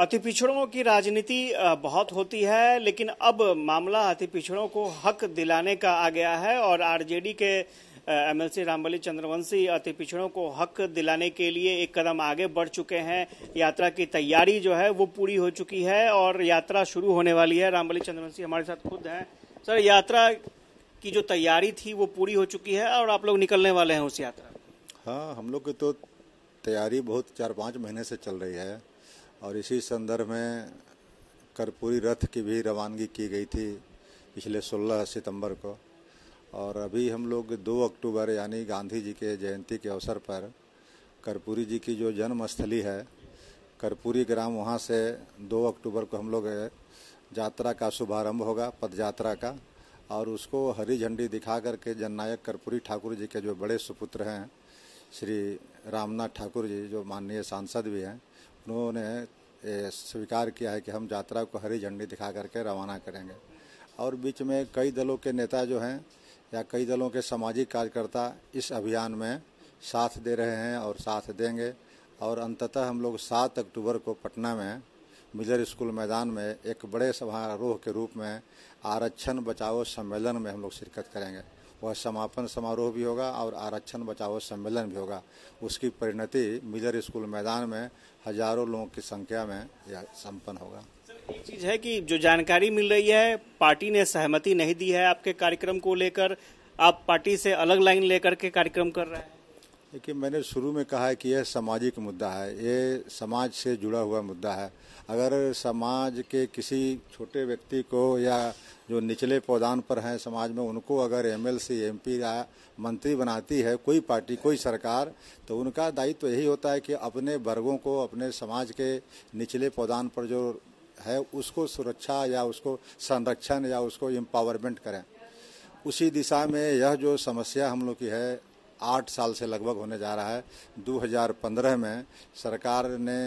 अति पिछड़ों की राजनीति बहुत होती है लेकिन अब मामला अति पिछड़ों को हक दिलाने का आ गया है और आरजेडी के एमएलसी रामबली चंद्रवंशी अति पिछड़ों को हक दिलाने के लिए एक कदम आगे बढ़ चुके हैं यात्रा की तैयारी जो है वो पूरी हो चुकी है और यात्रा शुरू होने वाली है रामबली चंद्रवंशी हमारे साथ खुद हैं सर यात्रा की जो तैयारी थी वो पूरी हो चुकी है और आप लोग निकलने वाले हैं उस यात्रा हाँ हम लोग की तो तैयारी बहुत चार पाँच महीने से चल रही है और इसी संदर्भ में कर्पूरी रथ की भी रवानगी की गई थी पिछले 16 सितंबर को और अभी हम लोग 2 अक्टूबर यानी गांधी जी के जयंती के अवसर पर कर्पूरी जी की जो जन्मस्थली है कर्पूरी ग्राम वहाँ से 2 अक्टूबर को हम लोग यात्रा का शुभारंभ होगा पद यात्रा का और उसको हरी झंडी दिखा करके जननायक कर्पूरी ठाकुर जी के जो बड़े सुपुत्र हैं श्री रामनाथ ठाकुर जी जो माननीय सांसद भी हैं उन्होंने स्वीकार किया है कि हम यात्रा को हरी झंडी दिखा करके रवाना करेंगे और बीच में कई दलों के नेता जो हैं या कई दलों के सामाजिक कार्यकर्ता इस अभियान में साथ दे रहे हैं और साथ देंगे और अंततः हम लोग सात अक्टूबर को पटना में मिलर स्कूल मैदान में एक बड़े समारोह के रूप में आरक्षण बचाओ सम्मेलन में हम लोग शिरकत करेंगे वह समापन समारोह भी होगा और आरक्षण बचाव सम्मेलन भी होगा उसकी परिणति मिलर स्कूल मैदान में हजारों लोगों की संख्या में यह संपन्न होगा एक चीज है कि जो जानकारी मिल रही है पार्टी ने सहमति नहीं दी है आपके कार्यक्रम को लेकर आप पार्टी से अलग लाइन लेकर के कार्यक्रम कर रहे हैं देखिए मैंने शुरू में कहा है कि यह सामाजिक मुद्दा है ये समाज से जुड़ा हुआ मुद्दा है अगर समाज के किसी छोटे व्यक्ति को या जो निचले पौधान पर हैं समाज में उनको अगर M L C M P या मंत्री बनाती है कोई पार्टी कोई सरकार तो उनका दायित्व तो यही होता है कि अपने वर्गों को अपने समाज के निचले पौधान पर जो है उसको सुरक्षा या उसको संरक्षण या उसको एम्पावरमेंट करें उसी दिशा में यह जो समस्या हम लोग की है आठ साल से लगभग होने जा रहा है 2015 में सरकार ने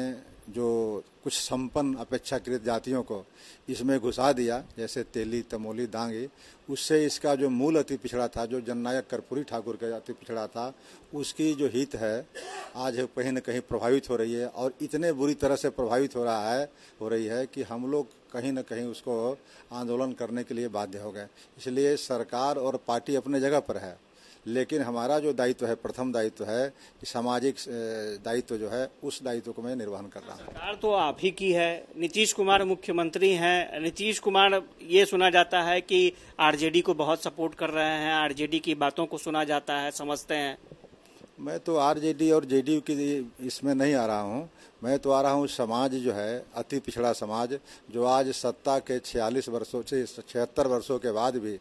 जो कुछ संपन्न अपेक्षाकृत जातियों को इसमें घुसा दिया जैसे तेली तमोली दांगी उससे इसका जो मूल अति पिछड़ा था जो जननायक कर्पूरी ठाकुर का अति पिछड़ा था उसकी जो हित है आज कहीं न कहीं प्रभावित हो रही है और इतने बुरी तरह से प्रभावित हो रहा है हो रही है कि हम लोग कहीं ना कहीं उसको आंदोलन करने के लिए बाध्य हो गए इसलिए सरकार और पार्टी अपने जगह पर है लेकिन हमारा जो दायित्व है प्रथम दायित्व है कि सामाजिक दायित्व जो है उस दायित्व को मैं निर्वहन कर रहा हूँ सरकार तो आप ही की है नीतीश कुमार मुख्यमंत्री हैं नीतीश कुमार ये सुना जाता है कि आरजेडी को बहुत सपोर्ट कर रहे हैं आरजेडी की बातों को सुना जाता है समझते हैं मैं तो आरजेडी और जेडीयू की इसमें नहीं आ रहा हूँ मैं तो आ रहा हूँ समाज जो है अति पिछड़ा समाज जो आज सत्ता के 46 वर्षों से छिहत्तर वर्षों के बाद भी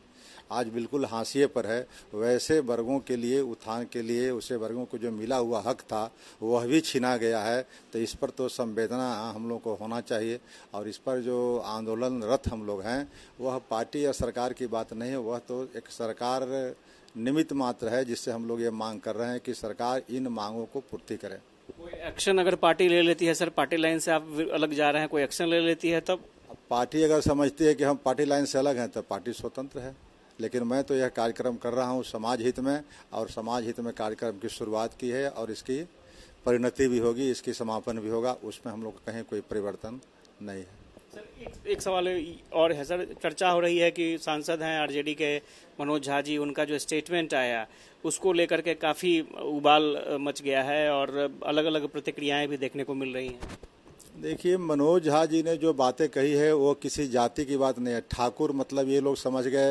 आज बिल्कुल हाशिए पर है वैसे वर्गों के लिए उत्थान के लिए उसे वर्गों को जो मिला हुआ हक था वह भी छीना गया है तो इस पर तो संवेदना हम लोग को होना चाहिए और इस पर जो आंदोलनरत हम लोग हैं वह पार्टी या सरकार की बात नहीं है वह तो एक सरकार निमित्त मात्र है जिससे हम लोग ये मांग कर रहे हैं कि सरकार इन मांगों को पूर्ति करे कोई एक्शन अगर पार्टी ले लेती है सर पार्टी लाइन से आप अलग जा रहे हैं कोई एक्शन ले लेती है तब पार्टी अगर समझती है कि हम पार्टी लाइन से अलग हैं तो पार्टी स्वतंत्र है लेकिन मैं तो यह कार्यक्रम कर रहा हूँ समाज हित में और समाज हित में कार्यक्रम की शुरुआत की है और इसकी परिणति भी होगी इसकी समापन भी होगा उसमें हम लोग कहीं कोई परिवर्तन नहीं है सर एक, एक सवाल और है सर चर्चा हो रही है कि सांसद हैं आरजेडी के मनोज झा जी उनका जो स्टेटमेंट आया उसको लेकर के काफ़ी उबाल मच गया है और अलग अलग प्रतिक्रियाएं भी देखने को मिल रही हैं देखिए मनोज झा जी ने जो बातें कही है वो किसी जाति की बात नहीं है ठाकुर मतलब ये लोग समझ गए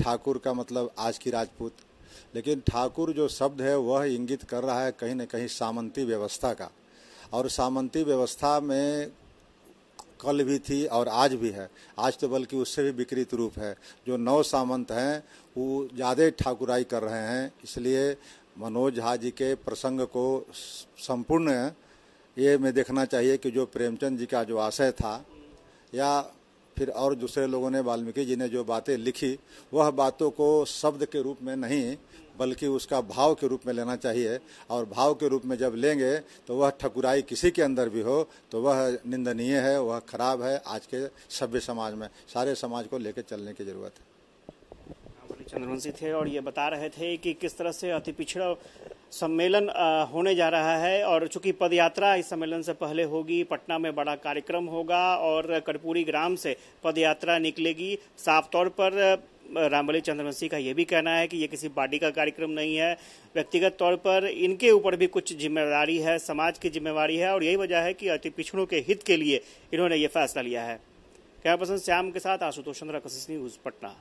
ठाकुर का मतलब आज की राजपूत लेकिन ठाकुर जो शब्द है वह इंगित कर रहा है कहीं ना कहीं सामंती व्यवस्था का और सामंती व्यवस्था में कल भी थी और आज भी है आज तो बल्कि उससे भी विकृत रूप है जो नौ सामंत हैं वो ज़्यादा ठाकुराई कर रहे हैं इसलिए मनोज झा जी के प्रसंग को संपूर्ण ये में देखना चाहिए कि जो प्रेमचंद जी का जो आशय था या फिर और दूसरे लोगों ने वाल्मीकि जी ने जो बातें लिखी वह बातों को शब्द के रूप में नहीं बल्कि उसका भाव के रूप में लेना चाहिए और भाव के रूप में जब लेंगे तो वह ठकुराई किसी के अंदर भी हो तो वह निंदनीय है वह खराब है आज के सभ्य समाज में सारे समाज को लेकर चलने की जरूरत है हाँ, चंद्रवंशी थे और ये बता रहे थे कि किस तरह से अति पिछड़ा सम्मेलन होने जा रहा है और चूंकि पदयात्रा इस सम्मेलन से पहले होगी पटना में बड़ा कार्यक्रम होगा और कर्पूरी ग्राम से पदयात्रा निकलेगी साफ तौर पर रामबली चंद्रवंशी का यह भी कहना है कि ये किसी पार्टी का कार्यक्रम नहीं है व्यक्तिगत तौर पर इनके ऊपर भी कुछ जिम्मेदारी है समाज की जिम्मेवारी है और यही वजह है कि अति पिछड़ों के हित के लिए इन्होंने ये फैसला लिया है कैमरा पर्सन श्याम के साथ आशुतोष चंद्र न्यूज पटना